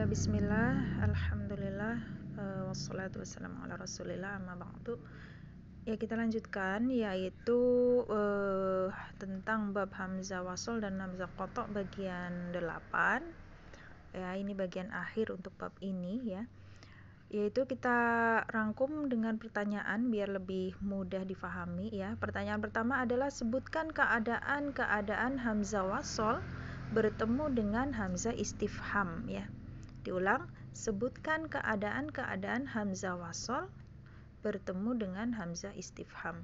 Ya bismillah, alhamdulillah uh, wassalatu wassalamu ala rasulillah amma ba'du. Ya kita lanjutkan yaitu uh, tentang bab hamzah wasol dan hamzah kotok bagian 8. Ya, ini bagian akhir untuk bab ini ya. Yaitu kita rangkum dengan pertanyaan biar lebih mudah difahami ya. Pertanyaan pertama adalah sebutkan keadaan-keadaan hamzah wasol bertemu dengan hamzah istifham ya Diulang, sebutkan keadaan-keadaan hamzah wasol bertemu dengan hamzah istifham.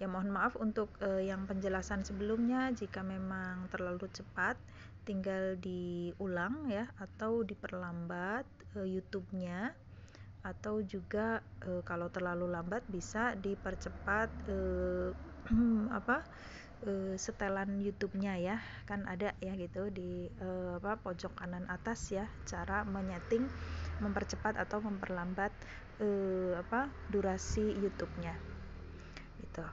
Ya mohon maaf untuk uh, yang penjelasan sebelumnya jika memang terlalu cepat tinggal diulang ya atau diperlambat uh, YouTube-nya atau juga e, kalau terlalu lambat bisa dipercepat e, apa uh, setelan YouTube-nya ya kan ada ya gitu di uh, apa pojok kanan atas ya cara menyeting mempercepat atau memperlambat uh, apa durasi YouTube-nya gitu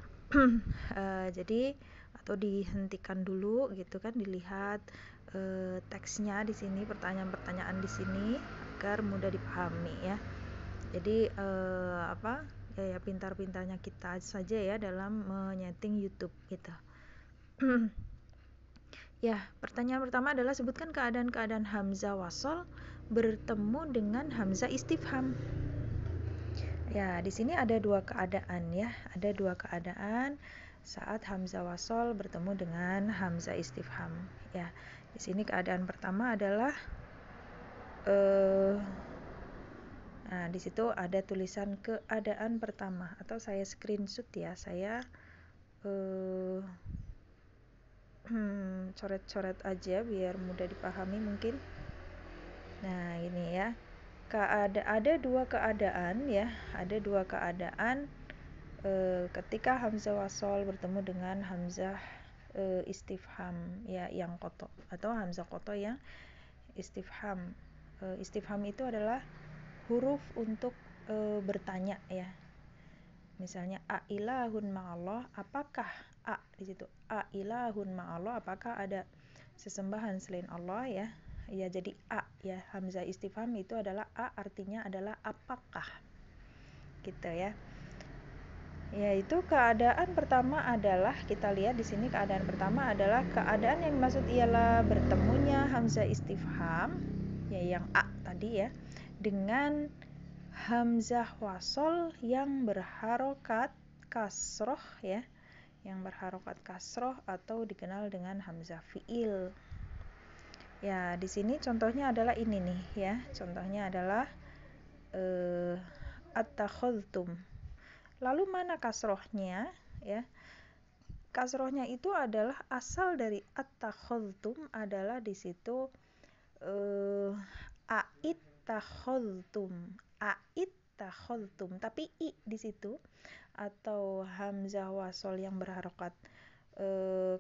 uh, jadi atau dihentikan dulu gitu kan dilihat uh, teksnya di sini pertanyaan-pertanyaan di sini agar mudah dipahami ya jadi uh, apa ya, ya pintar-pintarnya kita saja ya dalam menyeting YouTube gitu ya, pertanyaan pertama adalah sebutkan keadaan-keadaan hamzah wasol bertemu dengan hamzah istifham. Ya, di sini ada dua keadaan ya, ada dua keadaan saat hamzah wasol bertemu dengan hamzah istifham. Ya, di sini keadaan pertama adalah eh Nah, di situ ada tulisan keadaan pertama atau saya screenshot ya, saya eh Hmm, coret-coret aja biar mudah dipahami mungkin nah ini ya keada ada dua keadaan ya ada dua keadaan e, ketika hamzah wasol bertemu dengan hamzah e, istifham ya yang koto atau hamzah koto yang istifham e, istifham itu adalah huruf untuk e, bertanya ya misalnya a ilahun ma'allah apakah a di situ a ilahun ma Allah. apakah ada sesembahan selain Allah ya ya jadi a ya hamzah istifham itu adalah a artinya adalah apakah gitu ya yaitu keadaan pertama adalah kita lihat di sini keadaan pertama adalah keadaan yang maksud ialah bertemunya hamzah istifham ya yang a tadi ya dengan hamzah wasol yang berharokat kasroh ya yang berharokat kasroh atau dikenal dengan hamzah fi'il. Ya, di sini contohnya adalah ini nih ya. Contohnya adalah eh attakhadhtum. Lalu mana kasrohnya ya? Kasrohnya itu adalah asal dari attakhadhtum adalah di situ eh aid takhadhtum. Ait khultum tapi i di situ atau hamzah wasol yang berharokat e,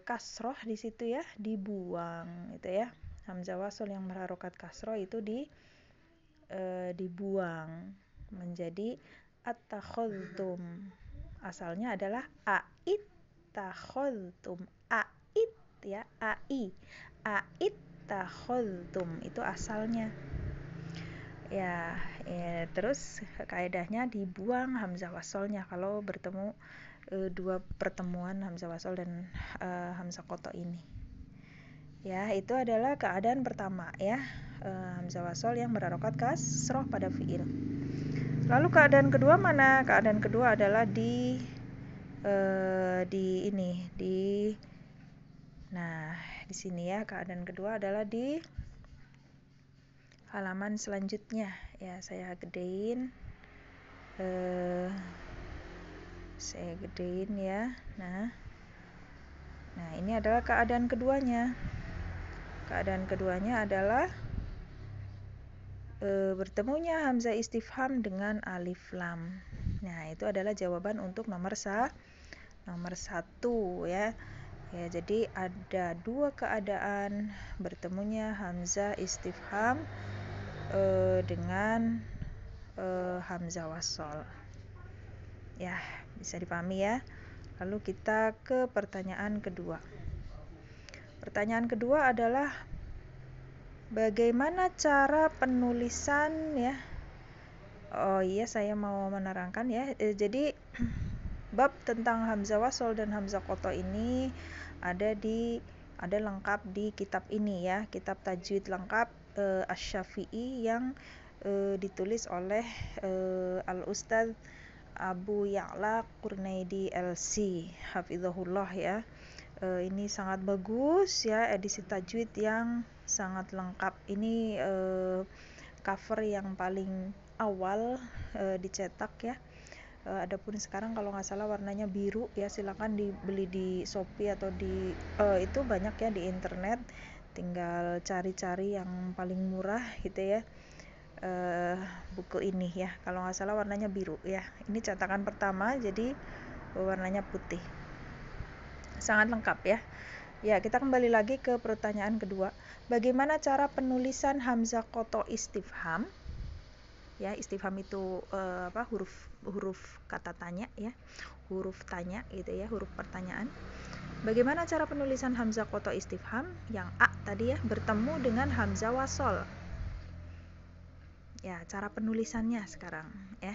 kasroh di situ ya dibuang itu ya hamzah wasol yang berharokat kasroh itu di e, dibuang menjadi at asalnya adalah ait a ait ya ai ait takhaltum itu asalnya ya eh, terus kaedahnya dibuang hamzah wasolnya kalau bertemu e, dua pertemuan hamzah wasol dan e, hamzah koto ini ya itu adalah keadaan pertama ya e, hamzah wasol yang berarokat kasroh pada fiil lalu keadaan kedua mana keadaan kedua adalah di e, di ini di nah di sini ya keadaan kedua adalah di halaman selanjutnya ya saya gedein eh, saya gedein ya nah nah ini adalah keadaan keduanya keadaan keduanya adalah e, bertemunya hamzah istifham dengan alif lam nah itu adalah jawaban untuk nomor sa nomor satu ya ya jadi ada dua keadaan bertemunya hamzah istifham uh, dengan uh, hamzah wasol ya bisa dipahami ya lalu kita ke pertanyaan kedua pertanyaan kedua adalah bagaimana cara penulisan ya oh iya saya mau menerangkan ya E, jadi bab tentang hamzah wasol dan hamzah koto ini ada di ada lengkap di kitab ini ya kitab tajwid lengkap uh, Asy-Syafi'i yang uh, ditulis oleh uh, Al-Ustaz Abu Ya'la Qurnaidi LC Hafizahullah ya uh, ini sangat bagus ya edisi tajwid yang sangat lengkap ini uh, cover yang paling awal uh, dicetak ya adapun sekarang kalau nggak salah warnanya biru ya Silakan dibeli di Shopee atau di uh, itu banyak ya di internet tinggal cari-cari yang paling murah gitu ya uh, buku ini ya kalau nggak salah warnanya biru ya ini cetakan pertama jadi warnanya putih sangat lengkap ya ya kita kembali lagi ke pertanyaan kedua bagaimana cara penulisan Hamzah Koto istifham ya istifham itu uh, apa huruf huruf kata tanya ya huruf tanya gitu ya huruf pertanyaan Bagaimana cara penulisan hamzah koto istifham yang A tadi ya bertemu dengan hamzah wasol? Ya, cara penulisannya sekarang ya.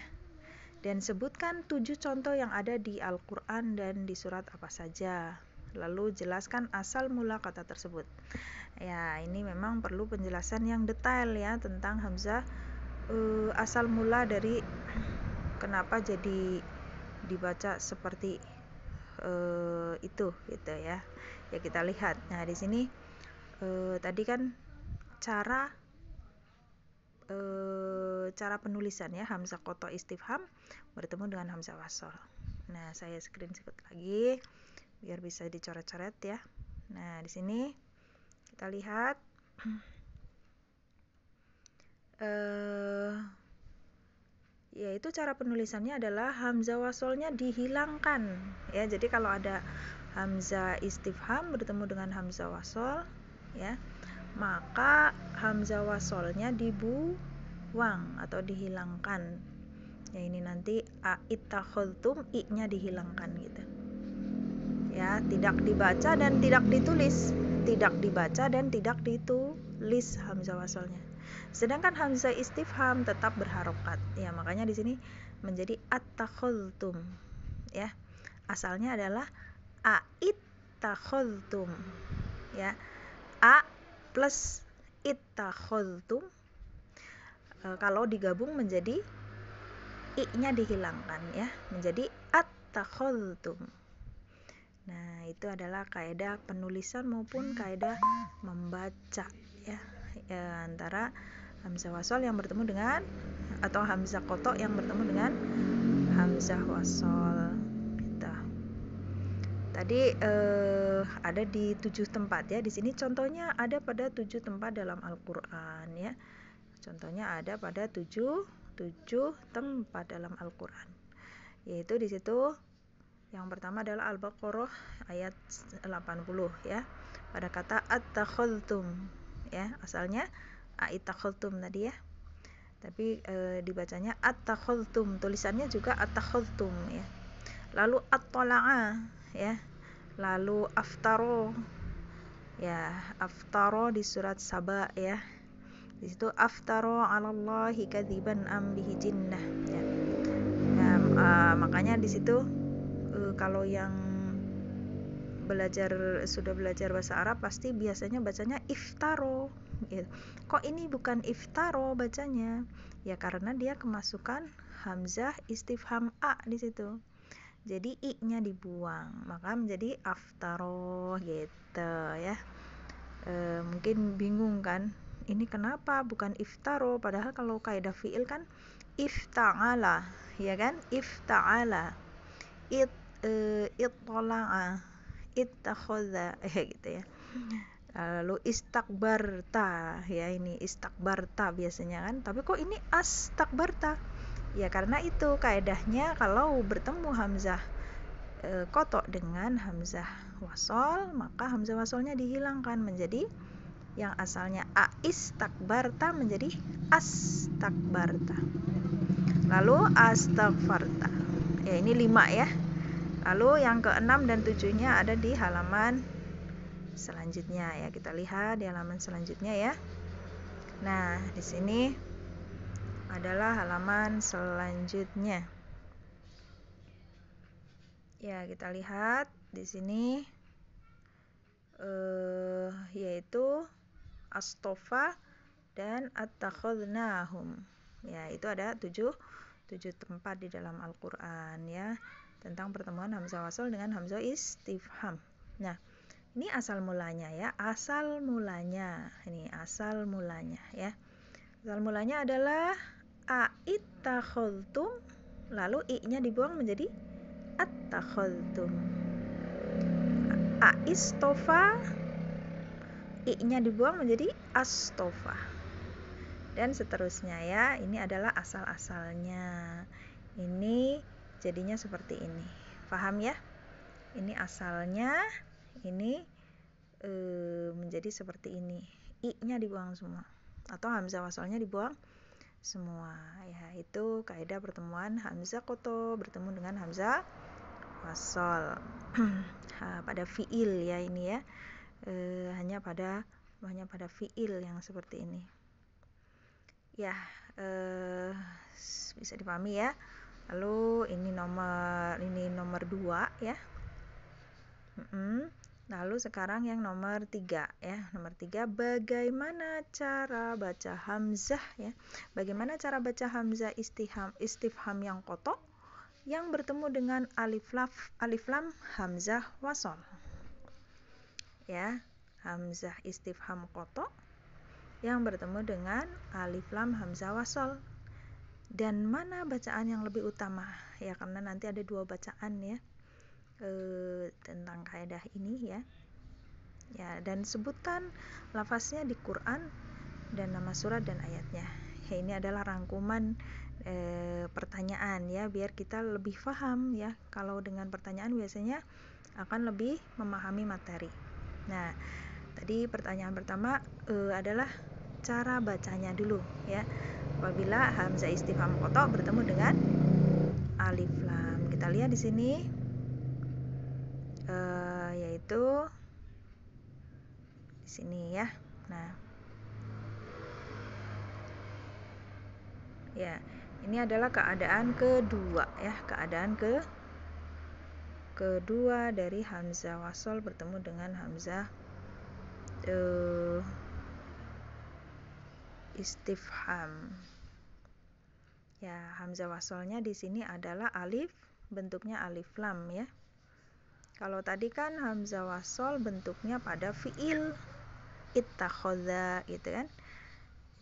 Dan sebutkan tujuh contoh yang ada di Al-Qur'an dan di surat apa saja. Lalu jelaskan asal mula kata tersebut. Ya, ini memang perlu penjelasan yang detail ya tentang hamzah uh, asal mula dari kenapa jadi dibaca seperti uh, itu gitu ya ya kita lihat nah di sini uh, tadi kan cara uh, cara ya hamzah koto istifham bertemu dengan hamzah wasol nah saya screen screenshot lagi biar bisa dicoret-coret ya nah di sini kita lihat uh, yaitu cara penulisannya adalah hamzah wasolnya dihilangkan ya jadi kalau ada hamzah istifham bertemu dengan hamzah wasol ya maka hamzah wasolnya dibuang atau dihilangkan ya ini nanti ittakhadtum i-nya dihilangkan gitu ya tidak dibaca dan tidak ditulis tidak dibaca dan tidak ditulis hamzah wasolnya Sedangkan hamzah istifham tetap berharokat. Ya, makanya di sini menjadi attakhadhtum. Ya. Asalnya adalah a'ittakhadhtum. Ya. A plus ittakhadhtum e, kalau digabung menjadi i-nya dihilangkan ya, menjadi attakhadhtum. Nah, itu adalah kaidah penulisan maupun kaidah membaca ya ya, antara hamzah wasol yang bertemu dengan atau hamzah kotok yang bertemu dengan hamzah wasol gitu. tadi eh, ada di tujuh tempat ya di sini contohnya ada pada tujuh tempat dalam Al-Quran ya contohnya ada pada tujuh tujuh tempat dalam Al-Quran yaitu di situ yang pertama adalah Al-Baqarah ayat 80 ya. Pada kata at takhultum ya asalnya aitakhultum tadi ya tapi e, dibacanya attakhultum tulisannya juga attakhultum ya lalu atolaa ya lalu aftaro ya aftaro di surat saba ya di situ aftaro alallahi kadiban ambihi jinnah ya ya e, makanya di situ e, kalau yang belajar sudah belajar bahasa Arab pasti biasanya bacanya iftaro gitu. kok ini bukan iftaro bacanya ya karena dia kemasukan hamzah istifham a di situ jadi i nya dibuang maka menjadi aftaro gitu ya e, mungkin bingung kan ini kenapa bukan iftaro padahal kalau kaidah fiil kan ifta'ala ya kan ifta'ala it e, itola'a ittakhadha ya gitu ya lalu istakbarta ya ini istakbarta biasanya kan tapi kok ini astakbarta ya karena itu kaedahnya kalau bertemu hamzah e, kotok dengan hamzah wasol maka hamzah wasolnya dihilangkan menjadi yang asalnya a istakbarta menjadi astakbarta lalu astagfarta ya ini lima ya Lalu yang keenam dan tujuhnya ada di halaman selanjutnya ya. Kita lihat di halaman selanjutnya ya. Nah, di sini adalah halaman selanjutnya. Ya, kita lihat di sini eh yaitu astofa dan attakhadnahum. Ya, itu ada tujuh tujuh tempat di dalam Al-Qur'an ya tentang pertemuan Hamzah Wasul dengan Hamzah Istifham. Nah, ini asal mulanya ya, asal mulanya. Ini asal mulanya ya. Asal mulanya adalah a'ittakhadhtum lalu i-nya dibuang menjadi attakhadhtum. Aistofa i-nya dibuang menjadi astofa. Dan seterusnya ya, ini adalah asal-asalnya. Ini jadinya seperti ini paham ya ini asalnya ini e, menjadi seperti ini i nya dibuang semua atau hamzah wasalnya dibuang semua ya itu kaidah pertemuan hamzah koto bertemu dengan hamzah wasol ah, pada fiil ya ini ya e, hanya pada hanya pada fiil yang seperti ini ya e, bisa dipahami ya lalu ini nomor ini nomor 2 ya Lalu sekarang yang nomor tiga ya. Nomor tiga bagaimana cara baca hamzah ya? Bagaimana cara baca hamzah istiham istifham yang kotok yang bertemu dengan alif lam alif lam hamzah wasol. Ya, hamzah istifham kotok yang bertemu dengan alif lam hamzah wasol dan mana bacaan yang lebih utama ya karena nanti ada dua bacaan ya e, tentang kaidah ini ya ya dan sebutan lafaznya di Quran dan nama surat dan ayatnya ya ini adalah rangkuman e, pertanyaan ya biar kita lebih paham ya kalau dengan pertanyaan biasanya akan lebih memahami materi nah tadi pertanyaan pertama e, adalah cara bacanya dulu ya apabila hamzah istifham koto bertemu dengan alif lam. Kita lihat di sini e, yaitu di sini ya. Nah. Ya, ini adalah keadaan kedua ya, keadaan ke kedua dari hamzah wasol bertemu dengan hamzah eh, istifham. Ya, hamzah wasolnya di sini adalah alif, bentuknya alif lam ya. Kalau tadi kan hamzah wasol bentuknya pada fiil ittakhadha gitu kan.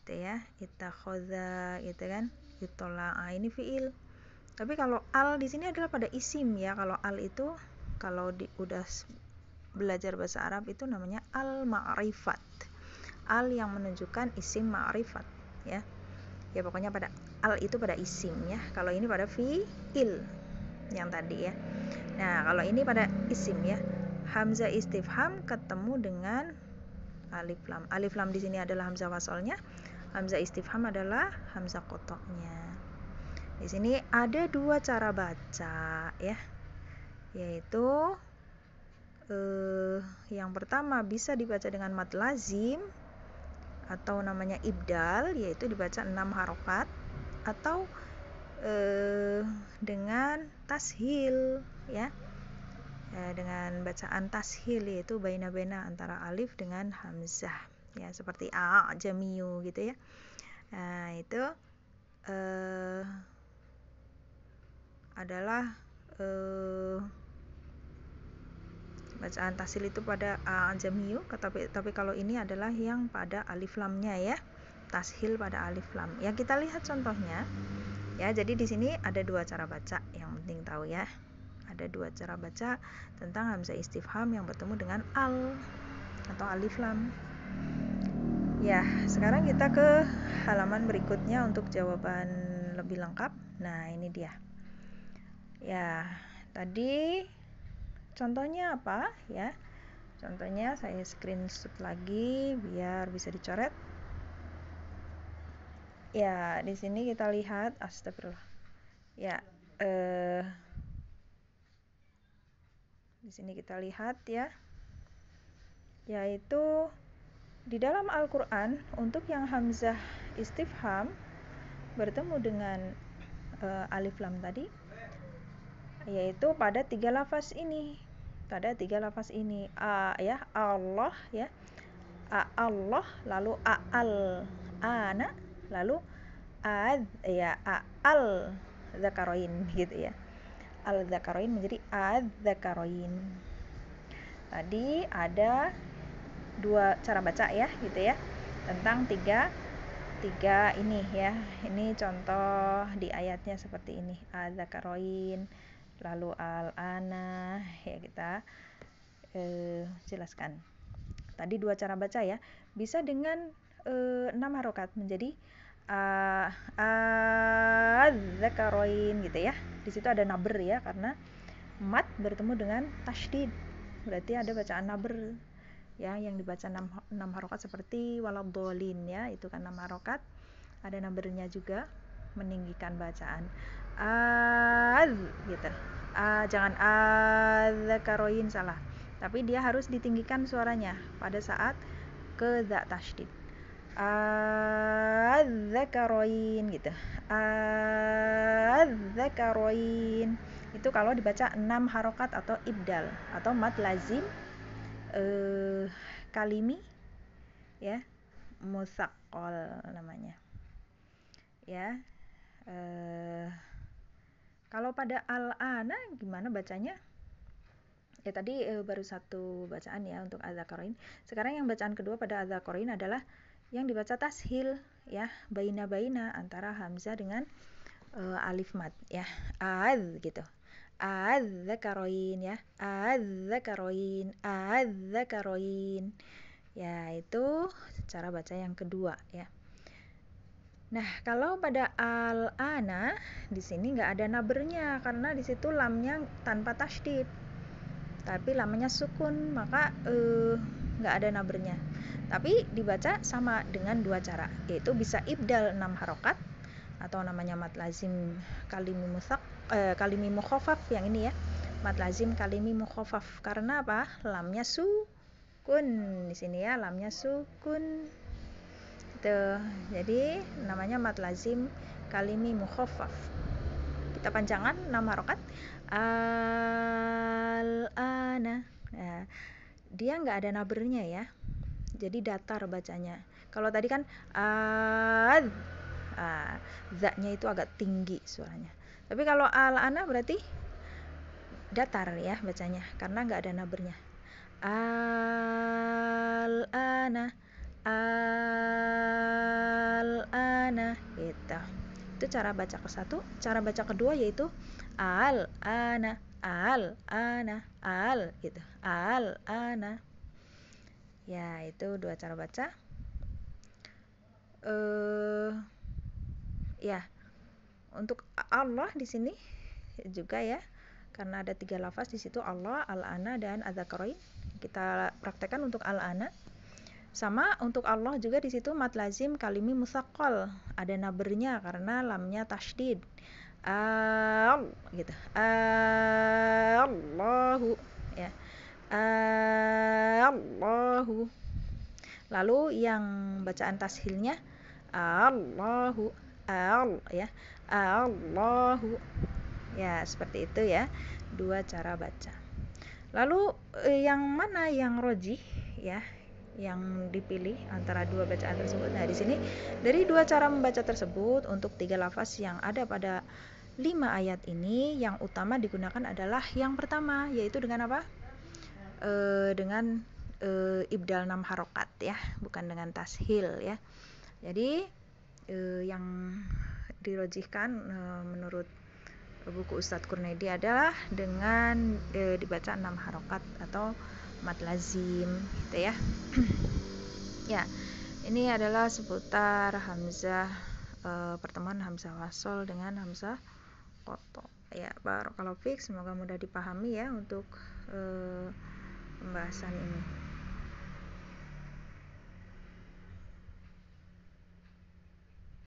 Gitu ya, ittakhadha gitu kan. Itola'a ah, ini fiil. Tapi kalau al di sini adalah pada isim ya. Kalau al itu kalau di, udah belajar bahasa Arab itu namanya al-ma'rifat al yang menunjukkan isim ma'rifat ya ya pokoknya pada al itu pada isim ya kalau ini pada fiil yang tadi ya nah kalau ini pada isim ya hamzah istifham ketemu dengan alif lam alif lam di sini adalah hamzah wasolnya hamzah istifham adalah hamzah kotoknya di sini ada dua cara baca ya yaitu eh, yang pertama bisa dibaca dengan mat lazim atau namanya ibdal yaitu dibaca 6 harokat atau eh, dengan tashil ya eh, dengan bacaan tashil yaitu baina-baina antara alif dengan hamzah ya seperti a jamiu gitu ya nah itu eh, adalah eh, bacaan tasil itu pada uh, tapi tapi kalau ini adalah yang pada alif lamnya ya tashil pada alif lam ya kita lihat contohnya ya jadi di sini ada dua cara baca yang penting tahu ya ada dua cara baca tentang hamzah istifham yang bertemu dengan al atau alif lam ya sekarang kita ke halaman berikutnya untuk jawaban lebih lengkap nah ini dia ya tadi Contohnya apa ya? Contohnya saya screenshot lagi biar bisa dicoret. Ya, di sini kita lihat astagfirullah. Ya, eh di sini kita lihat ya. Yaitu di dalam Al-Qur'an untuk yang hamzah istifham bertemu dengan e, alif lam tadi yaitu pada tiga lafaz ini pada tiga lafaz ini a ya Allah ya a Allah lalu a al ana lalu ad ya a al zakaroin gitu ya al zakaroin menjadi ad zakaroin tadi ada dua cara baca ya gitu ya tentang tiga tiga ini ya ini contoh di ayatnya seperti ini zakaroin lalu al ana ya kita eh, jelaskan tadi dua cara baca ya bisa dengan eh, enam harokat menjadi uh, gitu ya di situ ada naber ya karena mat bertemu dengan tasdid berarti ada bacaan naber ya yang dibaca enam enam harokat seperti walabolin ya itu kan nama harokat ada nabernya juga meninggikan bacaan az gitu a jangan karoin salah tapi dia harus ditinggikan suaranya pada saat ke za tasydid azzakaroin gitu zakaroin itu kalau dibaca enam harokat atau ibdal atau mad lazim eh, kalimi ya musakol namanya ya eh, kalau pada al-ana gimana bacanya? Ya tadi eh, baru satu bacaan ya untuk adzakaroin. Sekarang yang bacaan kedua pada adzakaroin adalah yang dibaca tashil ya, baina-baina antara hamzah dengan eh, alif mat ya. Ad gitu. Adzakaroin ya. Adzakaroin, adzakaroin. Ya, itu cara baca yang kedua ya. Nah, kalau pada al-ana di sini nggak ada nabernya karena di situ lamnya tanpa tasdid. Tapi lamanya sukun, maka eh, nggak ada nabernya. Tapi dibaca sama dengan dua cara, yaitu bisa ibdal 6 harokat atau namanya mat lazim kalimi musak eh, kalimi mukhafaf yang ini ya. Mat lazim kalimi mukhafaf karena apa? Lamnya sukun di sini ya, lamnya sukun gitu jadi namanya mat lazim kalimi mukhaffaf kita panjangan nama rokat al ana ya. dia nggak ada nabernya ya jadi datar bacanya kalau tadi kan ad ah, zaknya itu agak tinggi suaranya tapi kalau al ana berarti datar ya bacanya karena nggak ada nabernya al ana itu cara baca ke satu cara baca kedua yaitu al ana al ana al gitu al ana ya itu dua cara baca eh uh, ya untuk Allah di sini juga ya karena ada tiga lafaz di situ Allah al ana dan azakaroin kita praktekkan untuk al ana sama untuk Allah juga di situ mat lazim kalimi musakol ada nabernya karena lamnya tashdid Al gitu. Allahu ya. Allahu. Lalu yang bacaan tashilnya Allahu al ya. Allahu. Ya, seperti itu ya. Dua cara baca. Lalu eh, yang mana yang rojih ya yang dipilih antara dua bacaan tersebut. Nah, di sini dari dua cara membaca tersebut untuk tiga lafaz yang ada pada lima ayat ini yang utama digunakan adalah yang pertama yaitu dengan apa? E, dengan e, ibdal enam harokat ya, bukan dengan tashil ya. Jadi e, yang dirojihkan e, menurut buku Ustadz Kurnedi adalah dengan e, dibaca enam harokat atau mat lazim gitu ya ya ini adalah seputar hamzah e, pertemuan hamzah wasol dengan hamzah koto ya baru kalau fix semoga mudah dipahami ya untuk e, pembahasan ini